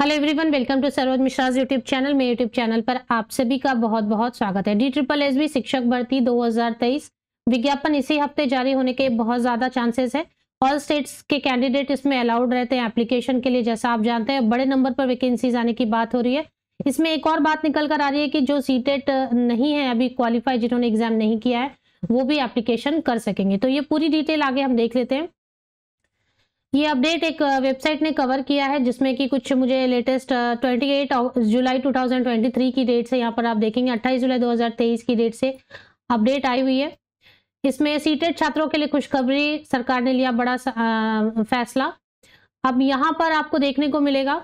hello everyone welcome to Saroj Mishra YouTube channel मेरे YouTube channel पर आप सभी का बहुत बहुत स्वागत है डी ट्रिपल एस बी शिक्षक भर्ती 2023 विज्ञापन इसी हफ्ते जारी होने के बहुत ज़्यादा चांसेस है ऑल स्टेट्स के कैंडिडेट इसमें अलाउड रहते हैं एप्लीकेशन के लिए जैसा आप जानते हैं बड़े नंबर पर वैकेंसीज आने की बात हो रही है इसमें एक और बात निकल कर आ रही है कि जो सी नहीं है अभी क्वालिफाई जिन्होंने एग्जाम नहीं किया है वो भी एप्लीकेशन कर सकेंगे तो ये पूरी डिटेल आगे हम देख लेते हैं ये अपडेट एक वेबसाइट ने कवर किया है जिसमें कि कुछ मुझे लेटेस्ट 28 जुलाई 2023 की डेट से यहाँ पर आप देखेंगे 28 जुलाई 2023 की डेट से अपडेट आई हुई है इसमें सीटेड छात्रों के लिए खुशखबरी सरकार ने लिया बड़ा आ, फैसला अब यहाँ पर आपको देखने को मिलेगा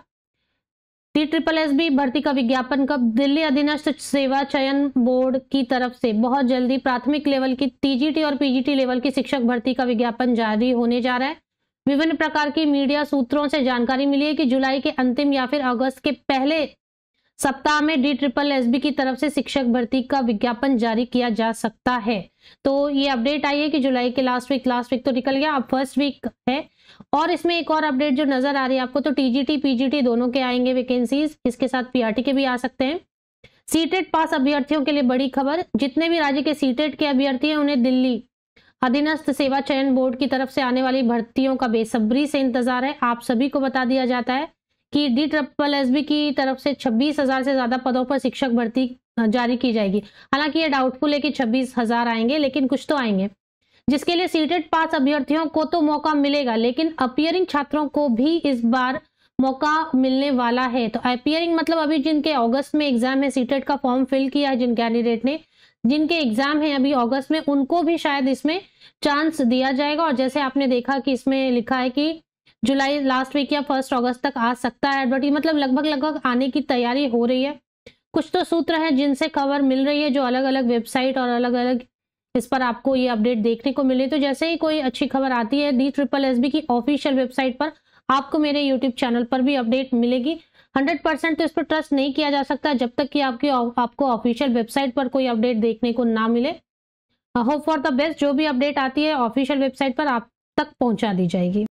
टी ट्रिपल एस बी भर्ती का विज्ञापन कब दिल्ली अधीनस्थ सेवा चयन बोर्ड की तरफ से बहुत जल्दी प्राथमिक लेवल की टीजीटी और पीजीटी लेवल की शिक्षक भर्ती का विज्ञापन जारी होने जा रहा है विभिन्न प्रकार की मीडिया सूत्रों से जानकारी मिली है कि जुलाई के अंतिम या फिर अगस्त के पहले सप्ताह में डी ट्रिपल एस की तरफ से शिक्षक भर्ती का विज्ञापन जारी किया जा सकता है तो ये अपडेट आई है कि जुलाई के लास्ट वीक लास्ट वीक तो निकल गया अब फर्स्ट वीक है और इसमें एक और अपडेट जो नजर आ रही है आपको तो टीजीटी पीजीटी दोनों के आएंगे वैकेंसीज इसके साथ पीआरटी के भी आ सकते हैं सीटेट e पास अभ्यर्थियों के लिए बड़ी खबर जितने भी राज्य के सीटेट e के अभ्यर्थी हैं उन्हें दिल्ली अधीनस्थ सेवा चयन बोर्ड की तरफ से आने वाली भर्तियों का बेसब्री से इंतजार है आप सभी को बता दिया जाता है कि डी ट्रिपल एस बी की तरफ से छब्बीस हजार से ज्यादा पदों पर शिक्षक भर्ती जारी की जाएगी हालांकि ये डाउटफुल है कि छब्बीस हजार आएंगे लेकिन कुछ तो आएंगे जिसके लिए सीटेड पास अभ्यर्थियों को तो मौका मिलेगा लेकिन अपियरिंग छात्रों को भी इस बार मौका मिलने वाला है तो अपियरिंग मतलब अभी जिनके अगस्त में एग्जाम है सीटेट e का फॉर्म फिल किया है जिन कैंडिडेट ने जिनके एग्जाम है अभी अगस्त में उनको भी शायद इसमें चांस दिया जाएगा और जैसे आपने देखा कि इसमें लिखा है कि जुलाई लास्ट वीक या फर्स्ट अगस्त तक आ सकता है एडवर्टी मतलब लगभग लगभग आने की तैयारी हो रही है कुछ तो सूत्र हैं जिनसे खबर मिल रही है जो अलग अलग वेबसाइट और अलग अलग इस पर आपको ये अपडेट देखने को मिले तो जैसे ही कोई अच्छी खबर आती है डी ट्रिपल एस की ऑफिशियल वेबसाइट पर आपको मेरे यूट्यूब चैनल पर भी अपडेट मिलेगी 100 परसेंट तो इस पर ट्रस्ट नहीं किया जा सकता जब तक कि आपकी आपको ऑफिशियल वेबसाइट पर कोई अपडेट देखने को ना मिले होप फॉर द बेस्ट जो भी अपडेट आती है ऑफिशियल वेबसाइट पर आप तक पहुंचा दी जाएगी